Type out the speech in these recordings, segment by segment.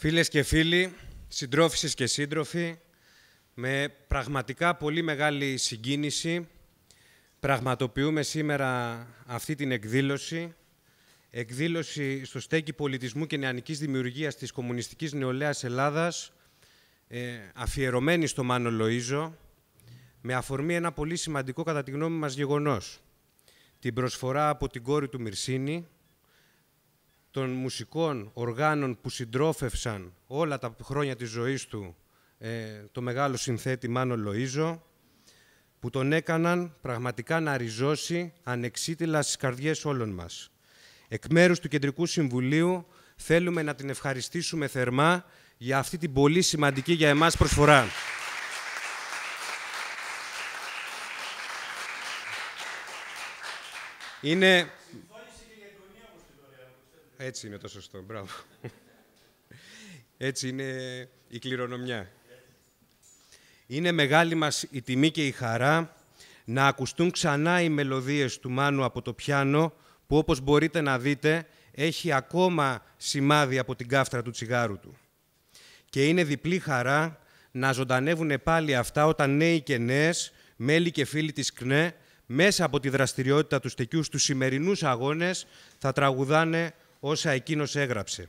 Φίλες και φίλοι, συντρόφισσες και σύντροφοι, με πραγματικά πολύ μεγάλη συγκίνηση πραγματοποιούμε σήμερα αυτή την εκδήλωση, εκδήλωση στο στέκι πολιτισμού και νεανικής δημιουργίας της Κομμουνιστικής Νεολαίας Ελλάδας, ε, αφιερωμένη στο Μάνο Λοΐζο, με αφορμή ένα πολύ σημαντικό κατά τη γνώμη μας γεγονός, την προσφορά από την κόρη του Μυρσίνη, των μουσικών οργάνων που συντρόφευσαν όλα τα χρόνια της ζωής του ε, το μεγάλο συνθέτη Μάνο Λοΐζο, που τον έκαναν πραγματικά να ριζώσει ανεξίτηλα στις καρδιές όλων μας. Εκ μέρους του Κεντρικού Συμβουλίου θέλουμε να την ευχαριστήσουμε θερμά για αυτή την πολύ σημαντική για εμάς προσφορά. Είναι έτσι είναι το σωστό, μπράβο. Έτσι είναι η κληρονομιά. Είναι μεγάλη μας η τιμή και η χαρά να ακουστούν ξανά οι μελωδίες του Μάνου από το πιάνο, που όπως μπορείτε να δείτε έχει ακόμα σημάδι από την κάφτρα του τσιγάρου του. Και είναι διπλή χαρά να ζωντανεύουν πάλι αυτά όταν νέοι και νέες, μέλη και φίλοι της ΚΝΕ, μέσα από τη δραστηριότητα τους στεκιού στους σημερινούς αγώνες, θα τραγουδάνε όσα εκείνος έγραψε.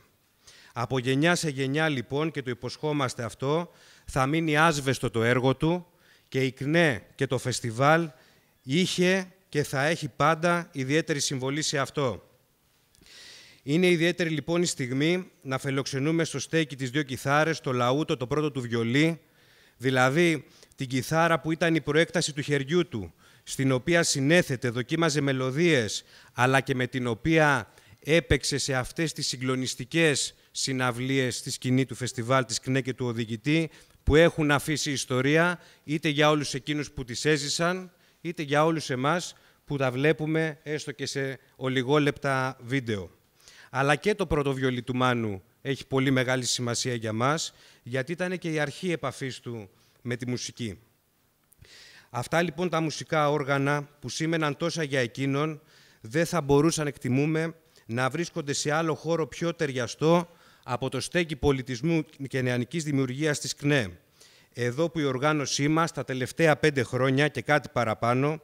Από γενιά σε γενιά λοιπόν, και το υποσχόμαστε αυτό, θα μείνει άσβεστο το έργο του και η ΚΝΕ και το φεστιβάλ είχε και θα έχει πάντα ιδιαίτερη συμβολή σε αυτό. Είναι ιδιαίτερη λοιπόν η στιγμή να φελοξενούμε στο στέκι τις δύο κιθάρες, το λαούτο, το πρώτο του βιολί, δηλαδή την κιθάρα που ήταν η προέκταση του χεριού του, στην οποία συνέθετε, δοκίμαζε μελωδίες, αλλά και με την οποία έπαιξε σε αυτές τις συγκλονιστικές συναυλίες στη σκηνή του φεστιβάλ της ΚΝΕ και του Οδηγητή που έχουν αφήσει ιστορία είτε για όλους εκείνους που τις έζησαν είτε για όλους εμάς που τα βλέπουμε έστω και σε ολιγόλεπτα βίντεο. Αλλά και το πρώτο του Μάνου έχει πολύ μεγάλη σημασία για μας γιατί ήταν και η αρχή επαφής του με τη μουσική. Αυτά λοιπόν τα μουσικά όργανα που σήμαιναν τόσα για εκείνον δεν θα μπορούσαν εκτιμούμε να βρίσκονται σε άλλο χώρο πιο ταιριαστό από το στέκι πολιτισμού και νεανικής δημιουργίας της ΚΝΕ. Εδώ που η οργάνωσή μας τα τελευταία πέντε χρόνια και κάτι παραπάνω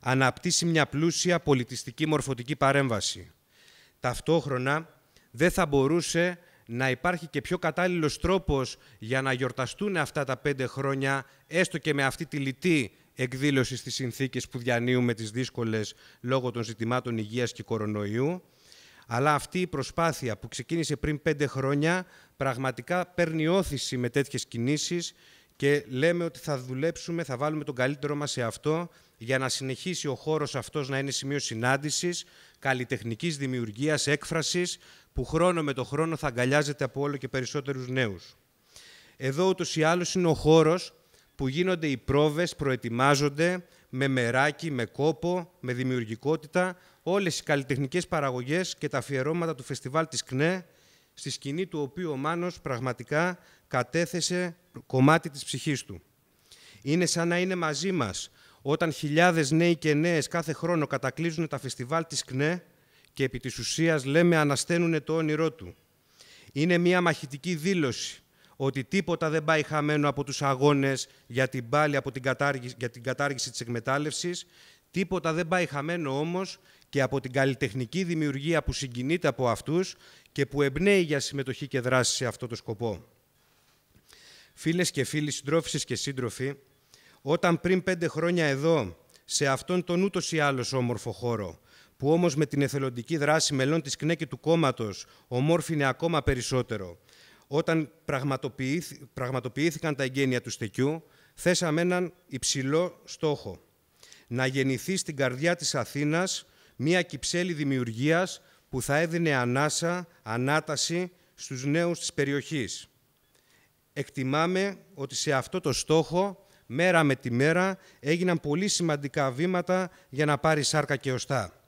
αναπτύσσει μια πλούσια πολιτιστική μορφωτική παρέμβαση. Ταυτόχρονα δεν θα μπορούσε να υπάρχει και πιο κατάλληλος τρόπος για να γιορταστούν αυτά τα πέντε χρόνια, έστω και με αυτή τη λιτή εκδήλωση στις συνθήκες που διανύουμε τις δύσκολες λόγω των ζητημάτων υγείας και κορονοϊού, αλλά αυτή η προσπάθεια που ξεκίνησε πριν πέντε χρόνια πραγματικά παίρνει όθηση με τέτοιες κινήσεις και λέμε ότι θα δουλέψουμε, θα βάλουμε τον καλύτερό μας σε αυτό για να συνεχίσει ο χώρος αυτός να είναι σημείο συνάντησης, καλλιτεχνικής δημιουργίας, έκφρασης που χρόνο με το χρόνο θα αγκαλιάζεται από όλο και περισσότερους νέους. Εδώ ούτως ή άλλως είναι ο χώρος που γίνονται οι πρόβες, προετοιμάζονται με μεράκι, με κόπο, με δημιουργικότητα, όλες οι καλλιτεχνικές παραγωγές και τα αφιερώματα του φεστιβάλ της ΚΝΕ, στη σκηνή του οποίου ο Μάνος πραγματικά κατέθεσε κομμάτι της ψυχής του. Είναι σαν να είναι μαζί μας όταν χιλιάδες νέοι και νέες κάθε χρόνο κατακλείζουν τα φεστιβάλ της ΚΝΕ και επί της ουσίας λέμε ανασταίνουν το όνειρό του. Είναι μια μαχητική δήλωση ότι τίποτα δεν πάει χαμένο από τους αγώνες για την πάλη από την κατάργηση, για την κατάργηση της εκμετάλλευσης Τίποτα δεν πάει χαμένο όμως και από την καλλιτεχνική δημιουργία που συγκινείται από αυτούς και που εμπνέει για συμμετοχή και δράση σε αυτό το σκοπό. Φίλες και φίλοι, συντρόφισσες και σύντροφοι, όταν πριν πέντε χρόνια εδώ, σε αυτόν τον ούτως ή άλλως όμορφο χώρο, που όμως με την εθελοντική δράση μελών της ΚΝΕ και του κόμματος ομόρφινε ακόμα περισσότερο, όταν πραγματοποιήθηκαν τα εγγένεια του στεκιού, θέσαμε έναν υψηλό στόχο να γεννηθεί στην καρδιά της Αθήνας μία κυψέλη δημιουργίας που θα έδινε ανάσα, ανάταση στους νέους της περιοχής. Εκτιμάμε ότι σε αυτό το στόχο, μέρα με τη μέρα, έγιναν πολύ σημαντικά βήματα για να πάρει σάρκα και οστά.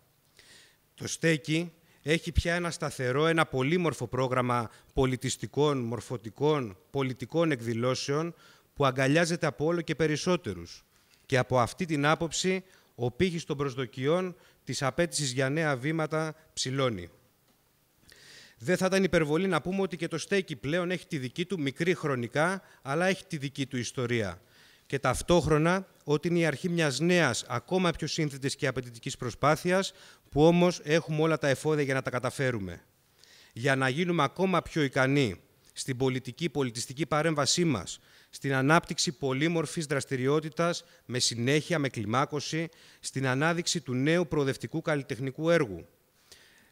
Το στέκι έχει πια ένα σταθερό, ένα πολύμορφο πρόγραμμα πολιτιστικών, μορφωτικών, πολιτικών εκδηλώσεων που αγκαλιάζεται από όλο και περισσότερους. Και από αυτή την άποψη, ο πύχης των προσδοκιών της απέτησης για νέα βήματα ψηλώνει. Δεν θα ήταν υπερβολή να πούμε ότι και το στέκι πλέον έχει τη δική του μικρή χρονικά, αλλά έχει τη δική του ιστορία. Και ταυτόχρονα ότι είναι η αρχή μιας νέας, ακόμα πιο σύνθετης και απαιτητικής προσπάθειας, που όμως έχουμε όλα τα εφόδια για να τα καταφέρουμε. Για να γίνουμε ακόμα πιο ικανοί στην πολιτική, πολιτιστική παρέμβασή μας, στην ανάπτυξη πολύμορφης δραστηριότητας με συνέχεια, με κλιμάκωση, στην ανάδειξη του νέου προοδευτικού καλλιτεχνικού έργου.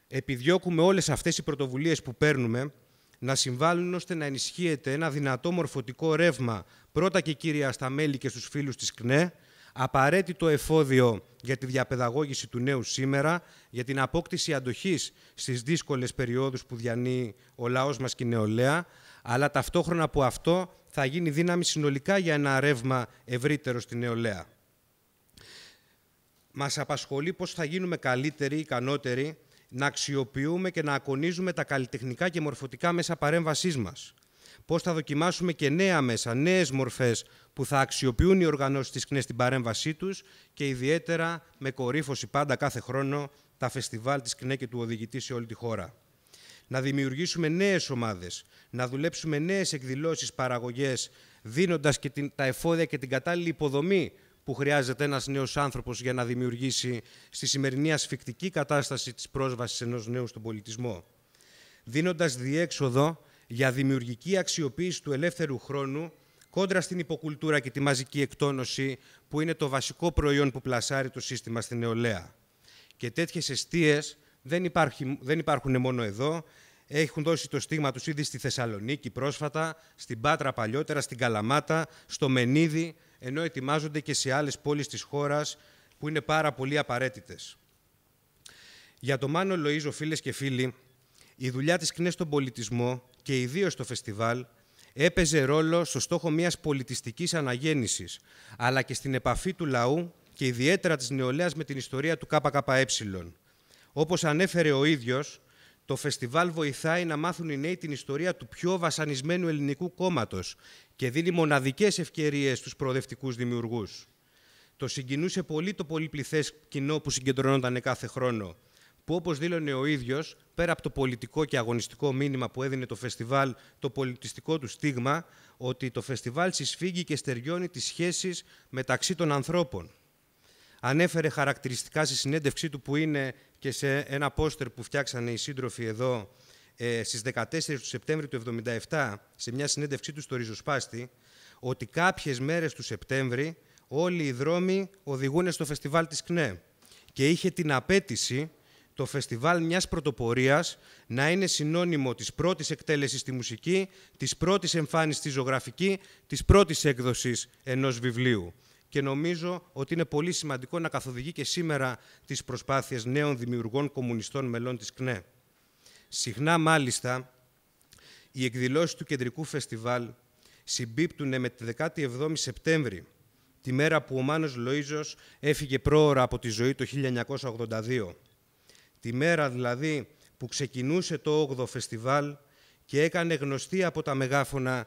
Επιδιώκουμε όλες αυτές οι πρωτοβουλίες που παίρνουμε να συμβάλλουν ώστε να ενισχύεται ένα δυνατό μορφωτικό ρεύμα πρώτα και κύρια στα μέλη και στους φίλους της ΚΝΕ, απαραίτητο εφόδιο για τη διαπαιδαγώγηση του νέου σήμερα, για την απόκτηση αντοχής στις δύσκολες περιόδους που διανύει ο λαός μας και η νεολαία, αλλά ταυτόχρονα που αυτό θα γίνει δύναμη συνολικά για ένα ρεύμα ευρύτερο στη νεολαία. Μας απασχολεί πώς θα γίνουμε καλύτεροι, ικανότεροι, να αξιοποιούμε και να ακονίζουμε τα καλλιτεχνικά και μορφωτικά μέσα παρέμβασής μας – πώς θα δοκιμάσουμε και νέα μέσα, νέες μορφές που θα αξιοποιούν οι οργανώσεις της ΚΝΕ στην παρέμβασή τους και ιδιαίτερα με κορύφωση πάντα κάθε χρόνο τα φεστιβάλ της ΚΝΕ και του οδηγητή σε όλη τη χώρα. Να δημιουργήσουμε νέες ομάδες, να δουλέψουμε νέες εκδηλώσεις, παραγωγές, δίνοντας και την, τα εφόδια και την κατάλληλη υποδομή που χρειάζεται ένας νέος άνθρωπος για να δημιουργήσει στη σημερινή ασφικτική κατάσταση της πρόσβασης ενός νέου στον πολιτισμό. Δίνοντας διέξοδο για δημιουργική αξιοποίηση του ελεύθερου χρόνου κόντρα στην υποκουλτούρα και τη μαζική εκτόνωση που είναι το βασικό προϊόν που πλασάρει το σύστημα στην νεολαία. Και τέτοιες αιστείες δεν, δεν υπάρχουν μόνο εδώ, έχουν δώσει το στίγμα τους ήδη στη Θεσσαλονίκη πρόσφατα, στην Πάτρα παλιότερα, στην Καλαμάτα, στο Μενίδη, ενώ ετοιμάζονται και σε άλλες πόλεις της χώρας που είναι πάρα πολύ απαραίτητες. Για το Μάνο Λοΐζο, φίλες και φίλοι, η δουλειά της ΚΝΕ στον πολιτισμό και ιδίως το φεστιβάλ έπαιζε ρόλο στο στόχο μιας πολιτιστικής αναγέννησης, αλλά και στην επαφή του λαού και ιδιαίτερα της νεολαίας με την ιστορία του ΚΚΕ. Όπως ανέφερε ο ίδιος, το φεστιβάλ βοηθάει να μάθουν οι νέοι την ιστορία του πιο βασανισμένου ελληνικού κόμματος και δίνει μοναδικές ευκαιρίες στους προοδευτικούς δημιουργούς. Το συγκινούσε πολύ το πολυπληθές κοινό που συγκεντρωνόταν κάθε χρόνο που όπως δήλωνε ο ίδιος, πέρα από το πολιτικό και αγωνιστικό μήνυμα που έδινε το φεστιβάλ, το πολιτιστικό του στίγμα, ότι το φεστιβάλ συσφίγγει και στεριώνει τις σχέσεις μεταξύ των ανθρώπων. Ανέφερε χαρακτηριστικά στη συνέντευξή του που είναι και σε ένα πόστερ που φτιάξανε οι σύντροφοι εδώ ε, στις 14 του Σεπτέμβρη του 1977, σε μια συνέντευξή του στο Ριζοσπάστη, ότι κάποιες μέρες του Σεπτέμβρη όλοι οι δρόμοι οδηγούν στο φεστιβάλ της ΚΝΕ και είχε την απέτηση το φεστιβάλ μιας πρωτοπορίας να είναι συνώνυμο της πρώτης εκτέλεσης στη μουσική, της πρώτης εμφάνισης στη ζωγραφική, της πρώτης έκδοσης ενός βιβλίου. Και νομίζω ότι είναι πολύ σημαντικό να καθοδηγεί και σήμερα τις προσπάθειες νέων δημιουργών κομμουνιστών μελών της ΚΝΕ. Συχνά μάλιστα, οι εκδηλώσεις του Κεντρικού Φεστιβάλ συμπίπτουν με τη 17η Σεπτέμβρη, τη μέρα που ο Μάνος Λοΐζος έφυγε πρόωρα από τη ζωή το 1982 τη μέρα δηλαδή που ξεκινούσε το 8ο φεστιβάλ και έκανε γνωστή από τα μεγάφωνα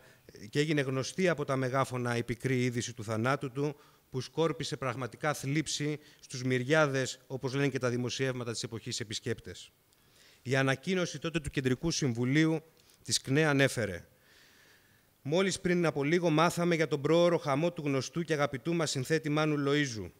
και έγινε γνωστή από τα μεγάφωνα η πικρή είδηση του θανάτου του, που σκόρπισε πραγματικά θλίψη στους μυριάδες, όπως λένε και τα δημοσιεύματα της εποχής επισκέπτες. Η ανακοίνωση τότε του Κεντρικού Συμβουλίου της ΚΝΕ ανέφερε «Μόλις πριν από λίγο μάθαμε για τον πρόωρο χαμό του γνωστού και αγαπητού μας συνθέτη Μάνου Λοΐζου.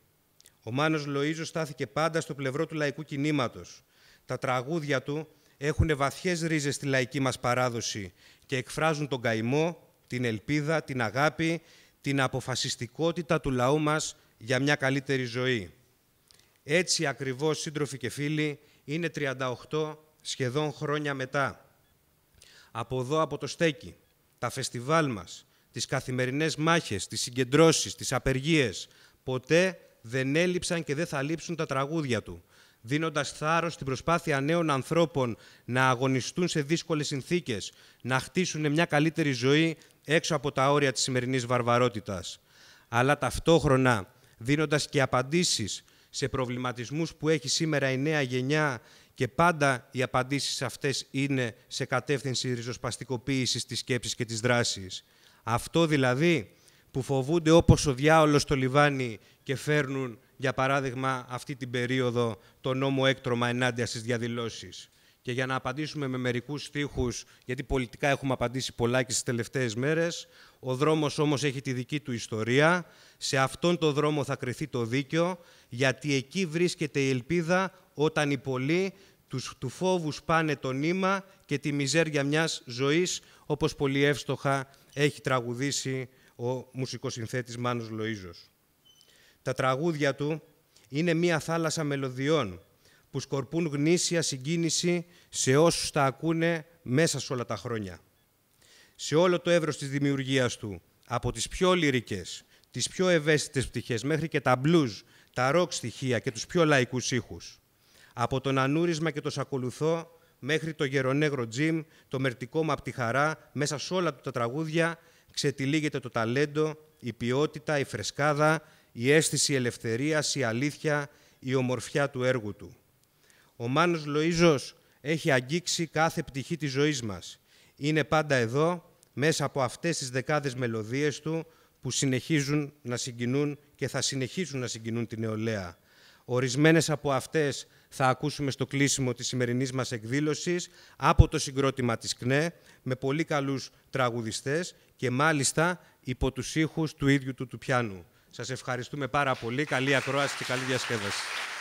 Ο Μάνος Λοΐζος στάθηκε πάντα στο πλευρό του λαϊκού κινήματος, τα τραγούδια του έχουν βαθιές ρίζες στη λαϊκή μας παράδοση και εκφράζουν τον καημό, την ελπίδα, την αγάπη, την αποφασιστικότητα του λαού μας για μια καλύτερη ζωή. Έτσι ακριβώς, σύντροφοι και φίλοι, είναι 38 σχεδόν χρόνια μετά. Από εδώ, από το στέκι, τα φεστιβάλ μας, τις καθημερινές μάχες, τις συγκεντρώσεις, τις απεργίες, ποτέ δεν έλειψαν και δεν θα λείψουν τα τραγούδια του δίνοντας θάρρος στην προσπάθεια νέων ανθρώπων να αγωνιστούν σε δύσκολες συνθήκες, να χτίσουν μια καλύτερη ζωή έξω από τα όρια της σημερινής βαρβαρότητας. Αλλά ταυτόχρονα δίνοντας και απαντήσεις σε προβληματισμούς που έχει σήμερα η νέα γενιά και πάντα οι απαντήσεις αυτές είναι σε κατεύθυνση ριζοσπαστικοποίησης της σκέψης και της δράσης. Αυτό δηλαδή που φοβούνται όπως ο διάολος το λιβάνι και φέρνουν για παράδειγμα αυτή την περίοδο το νόμο έκτρωμα ενάντια στις διαδηλώσεις. Και για να απαντήσουμε με μερικούς στίχους, γιατί πολιτικά έχουμε απαντήσει πολλά και στις τελευταίες μέρες, ο δρόμος όμως έχει τη δική του ιστορία, σε αυτόν τον δρόμο θα κρυθεί το δίκαιο, γιατί εκεί βρίσκεται η ελπίδα όταν οι πολλοί τους φόβους πάνε το νήμα και τη μιζέρια μιας ζωής, όπως πολύ εύστοχα έχει τραγουδήσει ο μουσικοσυνθέτης Μάνος Λοΐζος. Τα τραγούδια του είναι μία θάλασσα μελωδιών που σκορπούν γνήσια συγκίνηση σε όσους τα ακούνε μέσα σε όλα τα χρόνια. Σε όλο το εύρος της δημιουργίας του, από τις πιο λυρικές, τις πιο ευαίσθητες πτυχές, μέχρι και τα blues, τα rock στοιχεία και τους πιο λαϊκούς ήχους. Από τον ανούρισμα και το σακολουθώ, μέχρι το γερονέγρο τζιμ, το μερτικό μου τη χαρά, μέσα σε όλα τα τραγούδια ξετυλίγεται το ταλέντο, η ποιότητα, η φρεσκάδα, η αίσθηση ελευθερίας, η αλήθεια, η ομορφιά του έργου του. Ο Μάνος Λοΐζος έχει αγγίξει κάθε πτυχή της ζωής μας. Είναι πάντα εδώ, μέσα από αυτές τις δεκάδες μελωδίες του, που συνεχίζουν να συγκινούν και θα συνεχίσουν να συγκινούν την νεολαία. Ορισμένες από αυτές θα ακούσουμε στο κλείσιμο της σημερινής μας εκδήλωσης από το συγκρότημα της ΚΝΕ με πολύ καλούς τραγουδιστές και μάλιστα υπό τους ήχους του ίδιου του του πιάνου. Σας ευχαριστούμε πάρα πολύ. Καλή ακρόαση και καλή διασκέδαση.